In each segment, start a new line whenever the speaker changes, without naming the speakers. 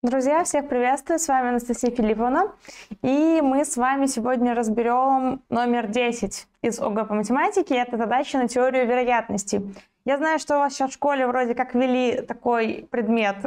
Друзья, всех приветствую, с вами Анастасия Филипповна, и мы с вами сегодня разберем номер 10 из ОГЭ по математике, это задача на теорию вероятности. Я знаю, что у вас сейчас в школе вроде как вели такой предмет,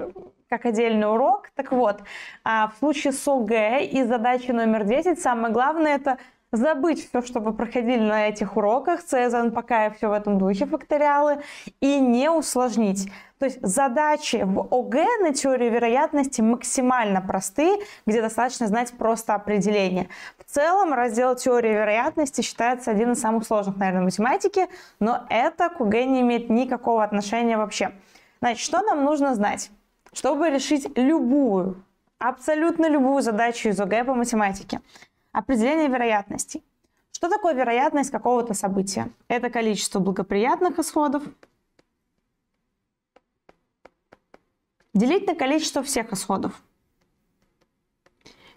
как отдельный урок, так вот, а в случае с ОГ и задачи номер 10 самое главное это забыть все, что вы проходили на этих уроках, цезан, пока и все в этом духе факториалы, и не усложнить. То есть задачи в ОГ на теории вероятности максимально просты, где достаточно знать просто определение. В целом раздел теории вероятности считается один из самых сложных, наверное, математики, но это к ОГ не имеет никакого отношения вообще. Значит, что нам нужно знать, чтобы решить любую абсолютно любую задачу из ОГЭ по математике. Определение вероятностей. Что такое вероятность какого-то события? Это количество благоприятных исходов делить на количество всех исходов.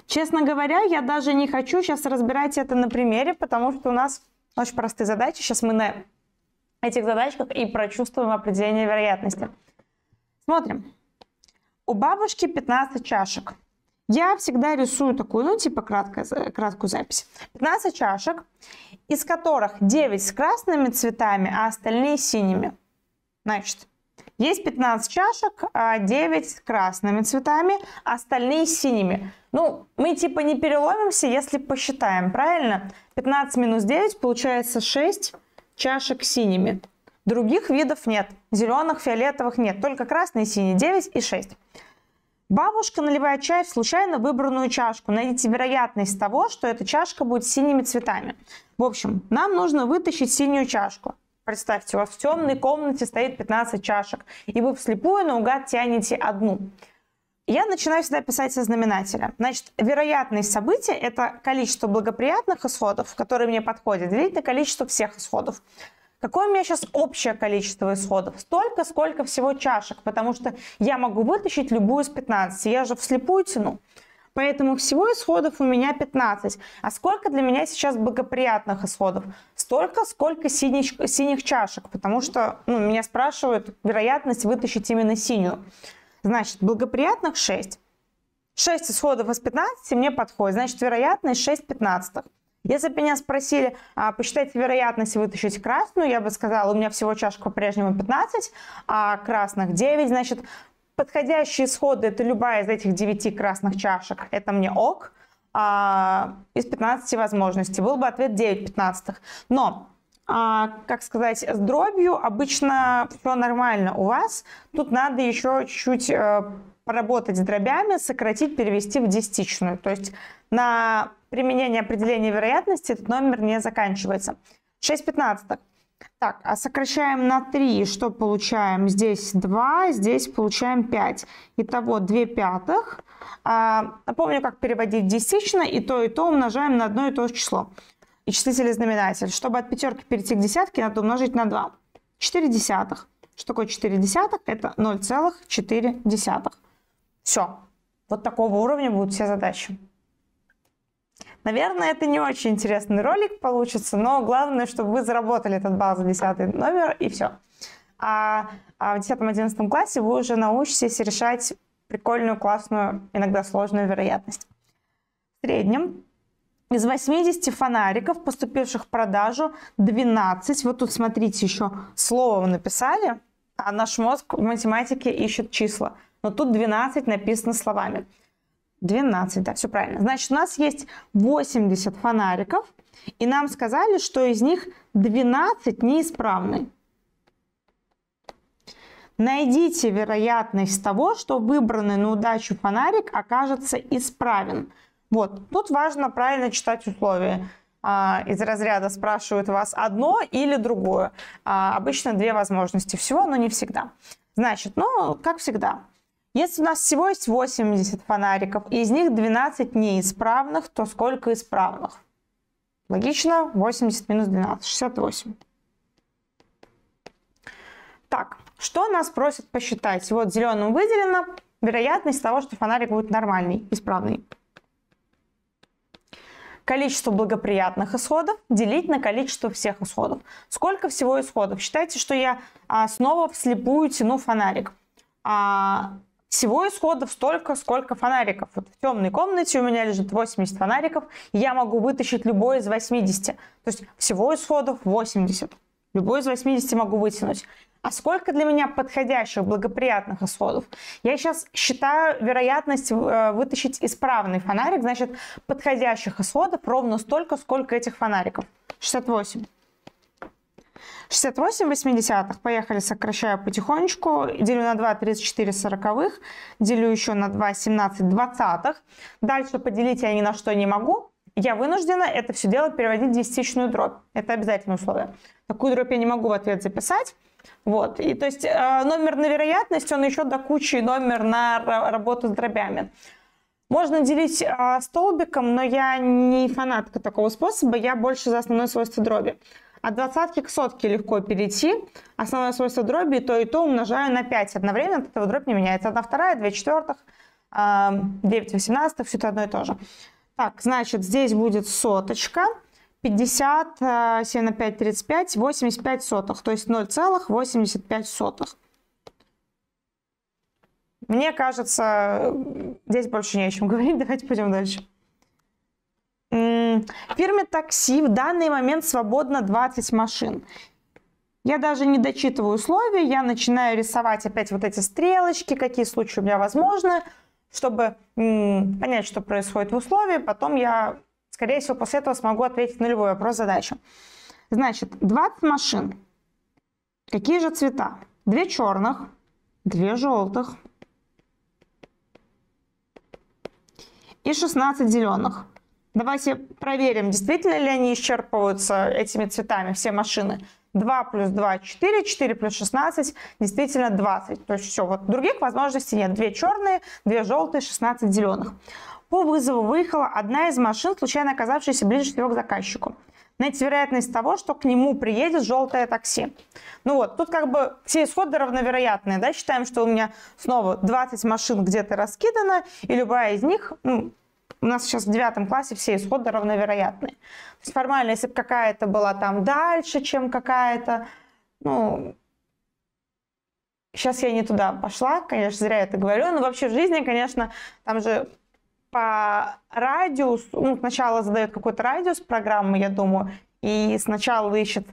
Честно говоря, я даже не хочу сейчас разбирать это на примере, потому что у нас очень простые задачи. Сейчас мы на этих задачках и прочувствуем определение вероятности. Смотрим. У бабушки 15 чашек. Я всегда рисую такую, ну, типа краткая, краткую запись. 15 чашек, из которых 9 с красными цветами, а остальные синими. Значит, есть 15 чашек, 9 а с красными цветами, а остальные синими. Ну, мы типа не переломимся, если посчитаем, правильно? 15 минус 9 получается 6 чашек синими. Других видов нет, зеленых, фиолетовых нет, только красные, синие, 9 и 6. Бабушка наливает чай в случайно выбранную чашку. Найдите вероятность того, что эта чашка будет синими цветами. В общем, нам нужно вытащить синюю чашку. Представьте, у вас в темной комнате стоит 15 чашек, и вы вслепую наугад тянете одну. Я начинаю всегда писать со знаменателя. Значит, вероятность события – это количество благоприятных исходов, которые мне подходят, делить на количество всех исходов. Какое у меня сейчас общее количество исходов? Столько, сколько всего чашек, потому что я могу вытащить любую из 15. Я же вслепую тяну. Поэтому всего исходов у меня 15. А сколько для меня сейчас благоприятных исходов? Столько, сколько синих, синих чашек, потому что ну, меня спрашивают вероятность вытащить именно синюю. Значит, благоприятных 6. 6 исходов из 15 мне подходит, значит, вероятность 6 пятнадцатых. Если бы меня спросили, а, посчитайте вероятность вытащить красную, я бы сказала, у меня всего чашка по-прежнему 15, а красных 9, значит, подходящие исходы, это любая из этих 9 красных чашек, это мне ок, а, из 15 возможностей. Был бы ответ 9 15 Но а, как сказать, с дробью обычно все нормально у вас. Тут надо еще чуть-чуть э, поработать с дробями, сократить, перевести в десятичную. То есть на применение определения вероятности этот номер не заканчивается. 6 пятнадцатых. Так, а сокращаем на 3, что получаем? Здесь 2, здесь получаем 5. Итого 2 пятых. А, напомню, как переводить десятично, и то, и то умножаем на одно и то же число. И числитель, и знаменатель. Чтобы от пятерки перейти к десятке, надо умножить на 2. 4 десятых. Что такое 4 десятых? Это 0,4. Все. Вот такого уровня будут все задачи. Наверное, это не очень интересный ролик получится, но главное, чтобы вы заработали этот балл за 10 номер и все. А, а в 10-11 классе вы уже научитесь решать прикольную, классную, иногда сложную вероятность. В среднем из 80 фонариков, поступивших в продажу, 12. Вот тут, смотрите, еще слово вы написали, а наш мозг в математике ищет числа но тут 12 написано словами. 12, да, все правильно. Значит, у нас есть 80 фонариков, и нам сказали, что из них 12 неисправны. Найдите вероятность того, что выбранный на удачу фонарик окажется исправен. Вот, тут важно правильно читать условия. А, из разряда спрашивают вас одно или другое. А, обычно две возможности всего, но не всегда. Значит, ну, как всегда, если у нас всего есть 80 фонариков, и из них 12 неисправных, то сколько исправных? Логично, 80 минус 12, 68. Так, что нас просят посчитать? Вот зеленым выделено вероятность того, что фонарик будет нормальный, исправный. Количество благоприятных исходов делить на количество всех исходов. Сколько всего исходов? Считайте, что я а, снова вслепую тяну фонарик. А, всего исходов столько, сколько фонариков. Вот в темной комнате у меня лежит 80 фонариков, и я могу вытащить любой из 80. То есть всего исходов 80. Любой из 80 могу вытянуть. А сколько для меня подходящих, благоприятных исходов? Я сейчас считаю вероятность э, вытащить исправный фонарик, значит, подходящих исходов ровно столько, сколько этих фонариков. 68. 68 80 поехали, сокращая потихонечку, делю на 2 34 сороковых, делю еще на 2 17 двадцатых. Дальше поделить я ни на что не могу, я вынуждена это все дело переводить в десятичную дробь. Это обязательное условие. Такую дробь я не могу в ответ записать. Вот, и то есть э, номер на вероятность, он еще до кучи номер на работу с дробями. Можно делить э, столбиком, но я не фанатка такого способа, я больше за основное свойство дроби. От двадцатки к сотке легко перейти. Основное свойство дроби то и то умножаю на 5. Одновременно от этого дробь не меняется. 1 вторая, 2 четвертых, 9 эм, восемнадцатых, все это одно и то же. Так, значит, здесь будет соточка. 50, 7 э, на 5, 35, 85 сотых, то есть 0,85 сотых. Мне кажется, здесь больше не о чем говорить. Давайте пойдем дальше фирме такси в данный момент свободно 20 машин. Я даже не дочитываю условия, я начинаю рисовать опять вот эти стрелочки, какие случаи у меня возможны, чтобы понять, что происходит в условии. Потом я, скорее всего, после этого смогу ответить на любой вопрос задачу. Значит, 20 машин. Какие же цвета? Две черных, две желтых и 16 зеленых. Давайте проверим, действительно ли они исчерпываются этими цветами, все машины. 2 плюс 2 – 4, 4 плюс 16 – действительно 20. То есть все, вот других возможностей нет. Две черные, две желтые, 16 зеленых. По вызову выехала одна из машин, случайно оказавшаяся ближе всего к заказчику. Найти вероятность того, что к нему приедет желтое такси. Ну вот, тут как бы все исходы равновероятные, да, считаем, что у меня снова 20 машин где-то раскидано, и любая из них, ну, у нас сейчас в девятом классе все исходы равновероятны. То есть формально, если бы какая-то была там дальше, чем какая-то, ну, сейчас я не туда пошла, конечно, зря это говорю, но вообще в жизни, конечно, там же по радиусу, ну, сначала задает какой-то радиус программы, я думаю, и сначала ищет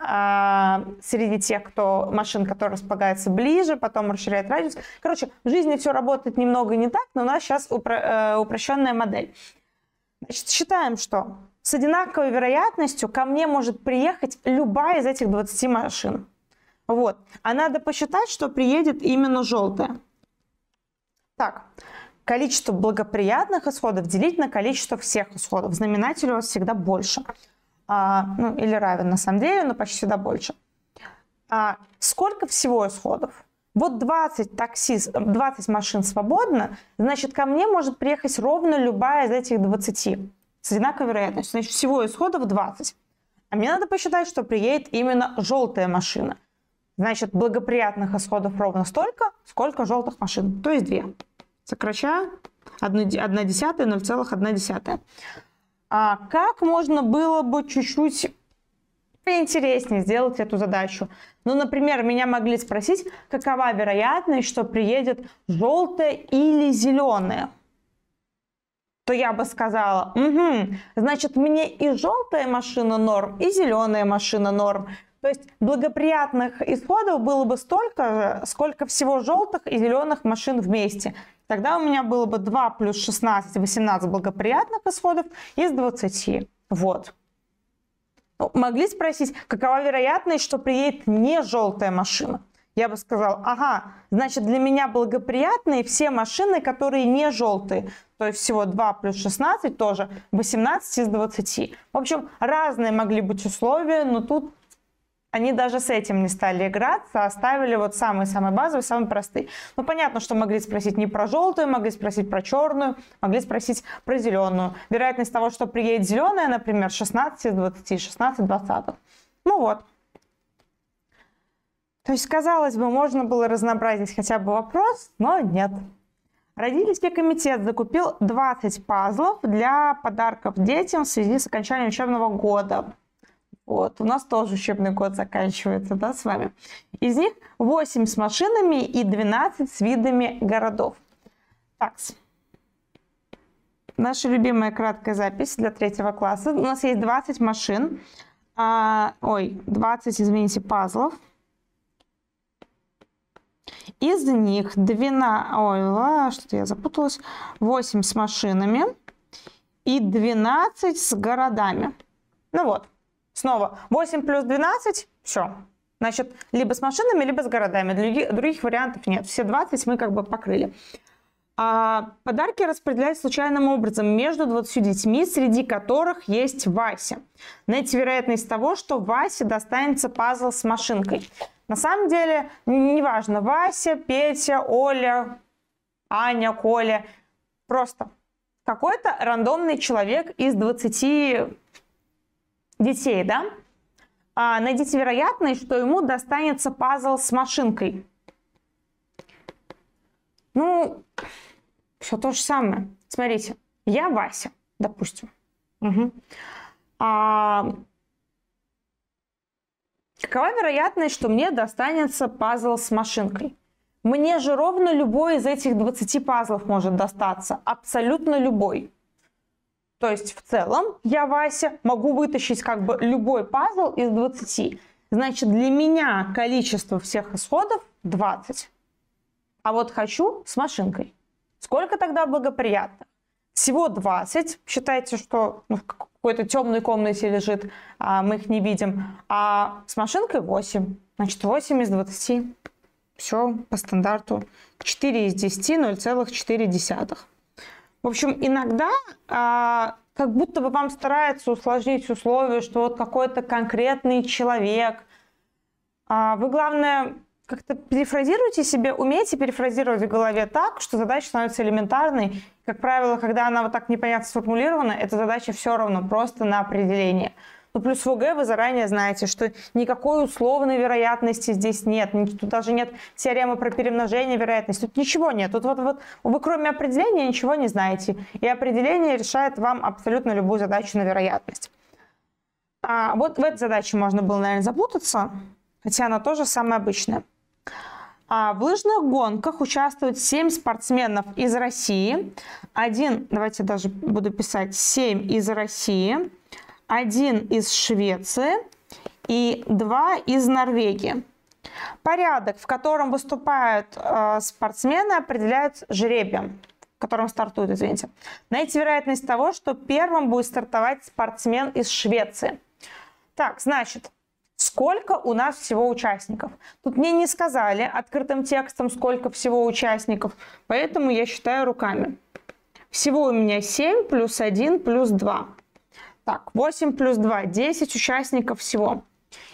а, среди тех, кто машин, которые располагаются ближе, потом расширяет радиус. Короче, в жизни все работает немного не так, но у нас сейчас упро- э, упрощенная модель. Значит, считаем, что с одинаковой вероятностью ко мне может приехать любая из этих 20 машин. Вот. А надо посчитать, что приедет именно желтая. Так, количество благоприятных исходов делить на количество всех исходов. Знаменатель у вас всегда больше. А, ну, или равен на самом деле, но почти всегда больше. А, сколько всего исходов? Вот 20 такси, 20 машин свободно, значит, ко мне может приехать ровно любая из этих 20 с одинаковой вероятностью. Значит, всего исходов 20. А мне надо посчитать, что приедет именно желтая машина. Значит, благоприятных исходов ровно столько, сколько желтых машин, то есть 2. Сокращаю, 1 десятая, 0,1. А как можно было бы чуть-чуть интереснее сделать эту задачу? Ну, например, меня могли спросить, какова вероятность, что приедет желтое или зеленое? то я бы сказала, угу, значит, мне и желтая машина норм, и зеленая машина норм. То есть благоприятных исходов было бы столько же, сколько всего желтых и зеленых машин вместе тогда у меня было бы 2 плюс 16, 18 благоприятных исходов из 20. Вот. Ну, могли спросить, какова вероятность, что приедет не желтая машина? Я бы сказал, ага, значит для меня благоприятные все машины, которые не желтые. То есть всего 2 плюс 16 тоже 18 из 20. В общем, разные могли быть условия, но тут они даже с этим не стали играться, оставили а вот самые-самые базовые, самые простые. Ну, понятно, что могли спросить не про желтую, могли спросить про черную, могли спросить про зеленую. Вероятность того, что приедет зеленая, например, 16 из 20, 16 20. Ну вот. То есть, казалось бы, можно было разнообразить хотя бы вопрос, но нет. Родительский комитет закупил 20 пазлов для подарков детям в связи с окончанием учебного года. Вот, у нас тоже учебный год заканчивается, да, с вами. Из них 8 с машинами и 12 с видами городов. Так, наша любимая краткая запись для третьего класса. У нас есть 20 машин, а, ой, 20, извините, пазлов. Из них 12, ой, что-то я запуталась, 8 с машинами и 12 с городами. Ну вот, Снова 8 плюс 12, все. Значит, либо с машинами, либо с городами. Других, других вариантов нет. Все 20 мы как бы покрыли. А, подарки распределяют случайным образом между 20 детьми, среди которых есть Вася. Найти вероятность того, что Васе достанется пазл с машинкой. На самом деле, неважно, Вася, Петя, Оля, Аня, Коля. Просто какой-то рандомный человек из 20 детей, да, а, найдите вероятность, что ему достанется пазл с машинкой. Ну, все то же самое. Смотрите, я Вася, допустим. Угу. А, какова вероятность, что мне достанется пазл с машинкой? Мне же ровно любой из этих 20 пазлов может достаться. Абсолютно любой. То есть в целом я, Вася, могу вытащить как бы любой пазл из 20. Значит, для меня количество всех исходов 20. А вот хочу с машинкой. Сколько тогда благоприятно? Всего 20. Считайте, что ну, в какой-то темной комнате лежит, а мы их не видим. А с машинкой 8. Значит, 8 из 20. Все по стандарту. 4 из 10, 0,4. В общем, иногда а, как будто бы вам старается усложнить условия, что вот какой-то конкретный человек. А, вы, главное, как-то перефразируйте себе, умейте перефразировать в голове так, что задача становится элементарной. Как правило, когда она вот так непонятно сформулирована, эта задача все равно просто на определение. Ну плюс ВГ вы заранее знаете, что никакой условной вероятности здесь нет. Тут даже нет теоремы про перемножение вероятности. Тут ничего нет. Тут вот, вот вы кроме определения ничего не знаете. И определение решает вам абсолютно любую задачу на вероятность. А вот в этой задаче можно было, наверное, запутаться, хотя она тоже самая обычная. А в лыжных гонках участвуют 7 спортсменов из России. Один, давайте даже буду писать, 7 из России один из Швеции и два из Норвегии. Порядок, в котором выступают э, спортсмены, определяют жребием, в котором стартуют, извините. Найти вероятность того, что первым будет стартовать спортсмен из Швеции. Так, значит, сколько у нас всего участников? Тут мне не сказали открытым текстом, сколько всего участников, поэтому я считаю руками. Всего у меня 7 плюс 1 плюс 2. Так, 8 плюс 2, 10 участников всего.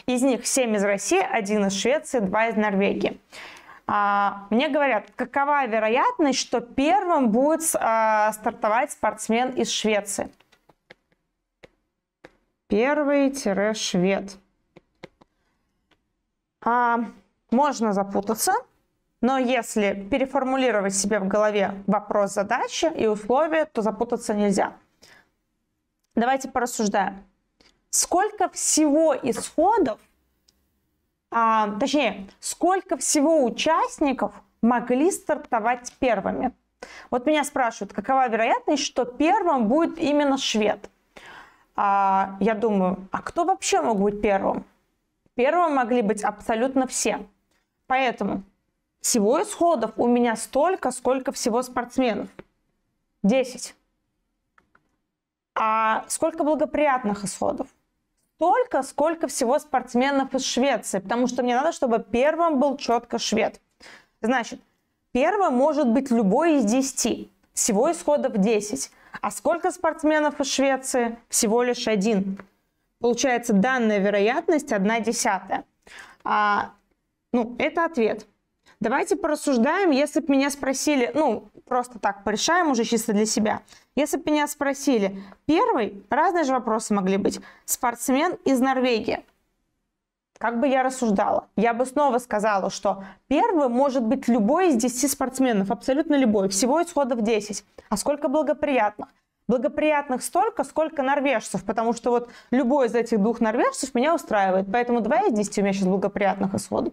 Из них 7 из России, 1 из Швеции, 2 из Норвегии. А, мне говорят, какова вероятность, что первым будет а, стартовать спортсмен из Швеции? Первый-швед. А, можно запутаться, но если переформулировать себе в голове вопрос задачи и условия, то запутаться нельзя. Давайте порассуждаем. Сколько всего исходов, а, точнее, сколько всего участников могли стартовать первыми? Вот меня спрашивают, какова вероятность, что первым будет именно швед? А, я думаю, а кто вообще мог быть первым? Первым могли быть абсолютно все. Поэтому всего исходов у меня столько, сколько всего спортсменов. Десять. А сколько благоприятных исходов? Только сколько всего спортсменов из Швеции, потому что мне надо, чтобы первым был четко швед. Значит, первым может быть любой из 10. Всего исходов 10. А сколько спортсменов из Швеции? Всего лишь один. Получается, данная вероятность 1 десятая. А, ну, это ответ. Давайте порассуждаем, если бы меня спросили, ну, просто так порешаем уже чисто для себя. Если бы меня спросили, первый, разные же вопросы могли быть, спортсмен из Норвегии. Как бы я рассуждала? Я бы снова сказала, что первый может быть любой из 10 спортсменов, абсолютно любой, всего исходов 10. А сколько благоприятных? благоприятных столько, сколько норвежцев, потому что вот любой из этих двух норвежцев меня устраивает. Поэтому 2 из 10 у меня сейчас благоприятных исходов.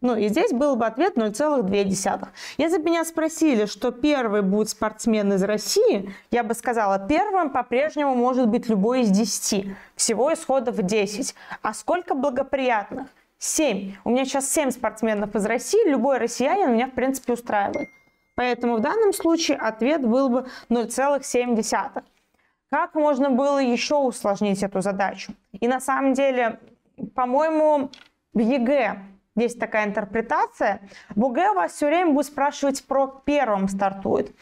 Ну и здесь был бы ответ 0,2. Если бы меня спросили, что первый будет спортсмен из России, я бы сказала, первым по-прежнему может быть любой из 10. Всего исходов 10. А сколько благоприятных? 7. У меня сейчас 7 спортсменов из России, любой россиянин меня в принципе устраивает. Поэтому в данном случае ответ был бы 0,7. Как можно было еще усложнить эту задачу? И на самом деле, по-моему, в ЕГЭ есть такая интерпретация. Буге вас все время будет спрашивать про первым стартует.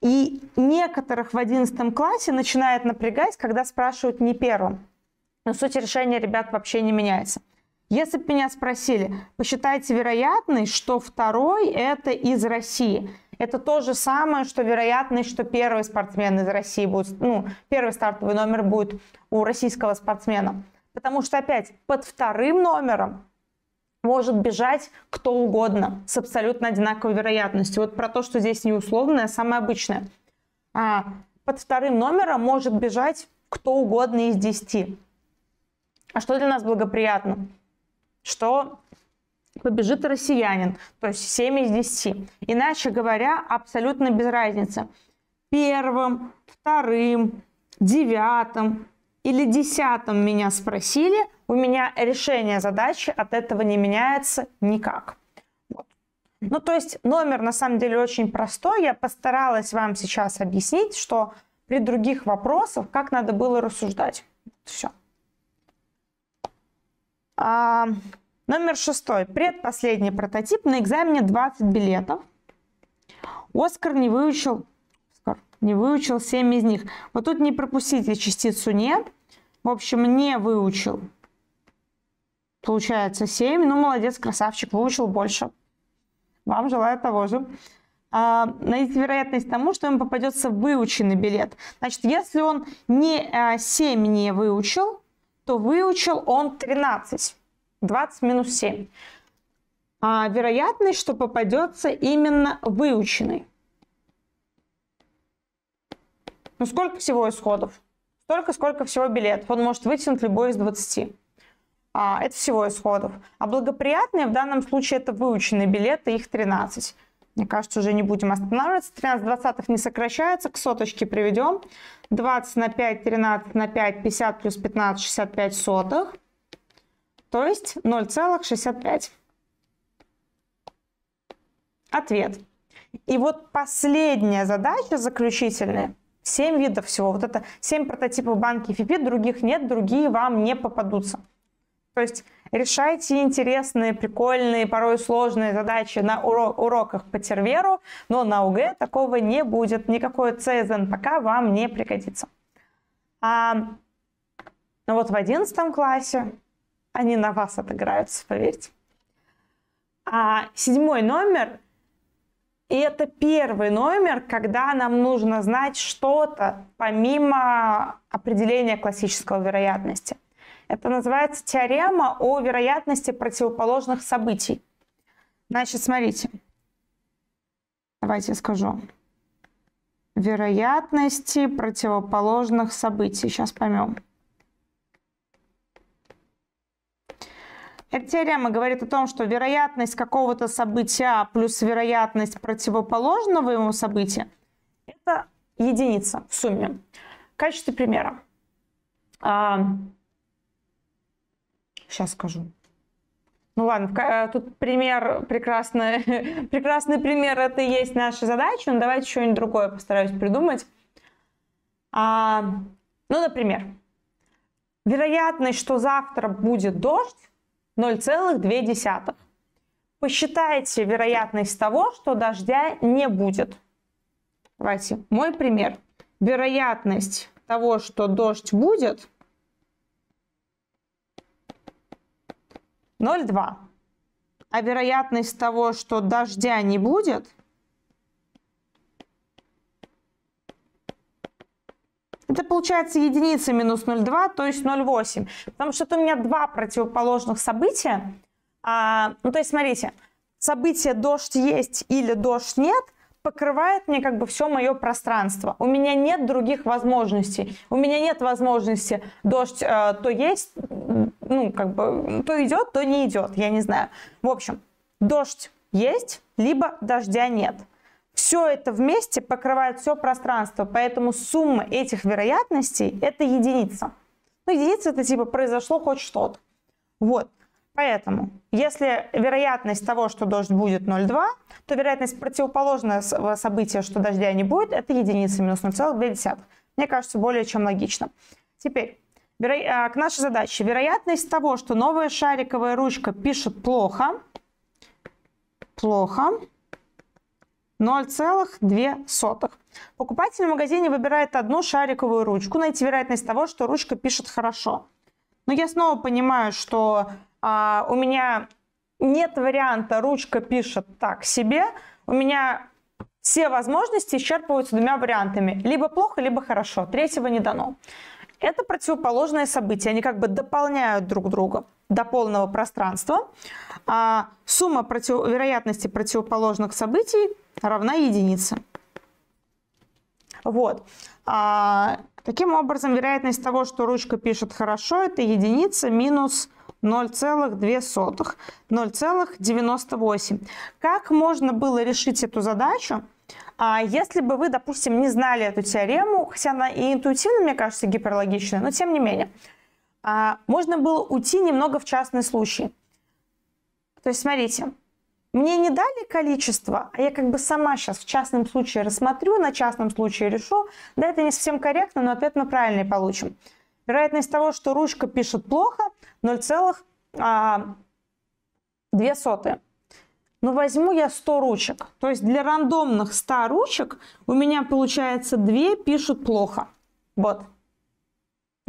И некоторых в 11 классе начинает напрягать, когда спрашивают не первым. Но суть решения ребят вообще не меняется. Если бы меня спросили, посчитайте вероятность, что второй это из России. Это то же самое, что вероятность, что первый спортсмен из России будет, ну, первый стартовый номер будет у российского спортсмена. Потому что опять под вторым номером может бежать кто угодно с абсолютно одинаковой вероятностью. Вот про то, что здесь не условное, а самое обычное. А под вторым номером может бежать кто угодно из 10. А что для нас благоприятно? Что побежит россиянин, то есть 7 из 10. Иначе говоря, абсолютно без разницы. Первым, вторым, девятым, или десятом меня спросили, у меня решение задачи от этого не меняется никак. Ну, то есть номер на самом деле очень простой. Я постаралась вам сейчас объяснить, что при других вопросах как надо было рассуждать. Все. А, номер шестой. Предпоследний прототип. На экзамене 20 билетов. Оскар не выучил не выучил 7 из них. Вот тут не пропустите частицу нет. В общем, не выучил. Получается 7. Ну, молодец, красавчик, выучил больше. Вам желаю того же. А, найдите вероятность тому, что ему попадется выученный билет. Значит, если он не а, 7 не выучил, то выучил он 13. 20 минус 7. А вероятность, что попадется именно выученный. Ну сколько всего исходов? Столько, сколько всего билетов. Он может вытянуть любой из 20. А, это всего исходов. А благоприятные в данном случае это выученные билеты, их 13. Мне кажется, уже не будем останавливаться. 13 двадцатых не сокращается, к соточке приведем. 20 на 5, 13 на 5, 50 плюс 15, 65 сотых. То есть 0,65. Ответ. И вот последняя задача заключительная – 7 видов всего. Вот это 7 прототипов банки FIPI, других нет, другие вам не попадутся. То есть решайте интересные, прикольные, порой сложные задачи на урок уроках по терверу, но на УГ такого не будет. Никакой CSN пока вам не пригодится. А, но ну вот в 11 классе они на вас отыграются, поверьте. А седьмой номер и это первый номер, когда нам нужно знать что-то помимо определения классического вероятности. Это называется теорема о вероятности противоположных событий. Значит, смотрите. Давайте я скажу. Вероятности противоположных событий. Сейчас поймем. Эта теорема говорит о том, что вероятность какого-то события плюс вероятность противоположного ему события – это единица в сумме. В качестве примера. А, сейчас скажу. Ну ладно, э, тут пример прекрасный, прекрасный пример это и есть наша задача, но давайте что-нибудь другое постараюсь придумать. А, ну, например, вероятность, что завтра будет дождь, 0,2. Посчитайте вероятность того, что дождя не будет. Давайте, мой пример. Вероятность того, что дождь будет, 0,2. А вероятность того, что дождя не будет – Это получается единица минус 0,2, то есть 0,8. Потому что у меня два противоположных события. А, ну, то есть, смотрите, событие дождь есть или дождь нет покрывает мне как бы все мое пространство. У меня нет других возможностей. У меня нет возможности дождь э, то есть, ну, как бы, то идет, то не идет, я не знаю. В общем, дождь есть, либо дождя нет все это вместе покрывает все пространство, поэтому сумма этих вероятностей – это единица. Ну, единица – это типа произошло хоть что-то. Вот. Поэтому, если вероятность того, что дождь будет 0,2, то вероятность противоположного события, что дождя не будет, это единица, минус 0,2. Мне кажется, более чем логично. Теперь, а, к нашей задаче. Вероятность того, что новая шариковая ручка пишет плохо, плохо, 0,2. Покупатель в магазине выбирает одну шариковую ручку, найти вероятность того, что ручка пишет хорошо. Но я снова понимаю, что а, у меня нет варианта ручка пишет так себе. У меня все возможности исчерпываются двумя вариантами. Либо плохо, либо хорошо. Третьего не дано. Это противоположные события, они как бы дополняют друг друга до полного пространства. А сумма против... вероятности противоположных событий равна единице. Вот. А, таким образом, вероятность того, что ручка пишет хорошо, это единица минус 0,2, 0,98. Как можно было решить эту задачу? А если бы вы, допустим, не знали эту теорему, хотя она и интуитивно, мне кажется, гиперлогичная, но тем не менее, а, можно было уйти немного в частный случай. То есть, смотрите, мне не дали количество, а я как бы сама сейчас в частном случае рассмотрю, на частном случае решу. Да, это не совсем корректно, но ответ мы правильный получим. Вероятность того, что ручка пишет плохо, 0,2. Ну, возьму я 100 ручек. То есть для рандомных 100 ручек у меня получается 2 пишут плохо. Вот.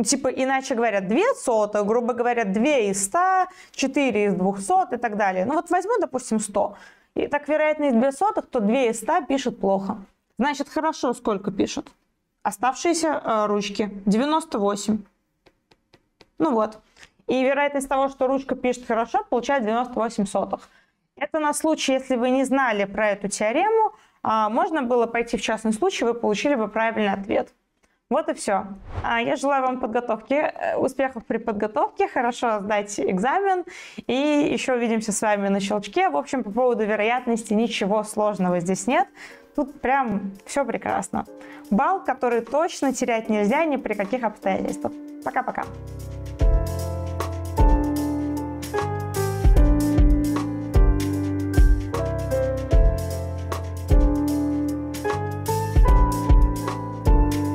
Типа, иначе говорят 2 сота, грубо говоря, 2 из 100, 4 из 200 и так далее. Ну вот возьму, допустим, 100. И так вероятность 2 сотых, то 2 из 100 пишут плохо. Значит, хорошо сколько пишут? Оставшиеся э, ручки. 98. Ну вот. И вероятность того, что ручка пишет хорошо, получает 98 сотых. Это на случай, если вы не знали про эту теорему, а, можно было пойти в частный случай, вы получили бы правильный ответ. Вот и все. А, я желаю вам подготовки, э, успехов при подготовке, хорошо сдать экзамен. И еще увидимся с вами на щелчке. В общем, по поводу вероятности ничего сложного здесь нет. Тут прям все прекрасно. Балл, который точно терять нельзя ни при каких обстоятельствах. Пока-пока.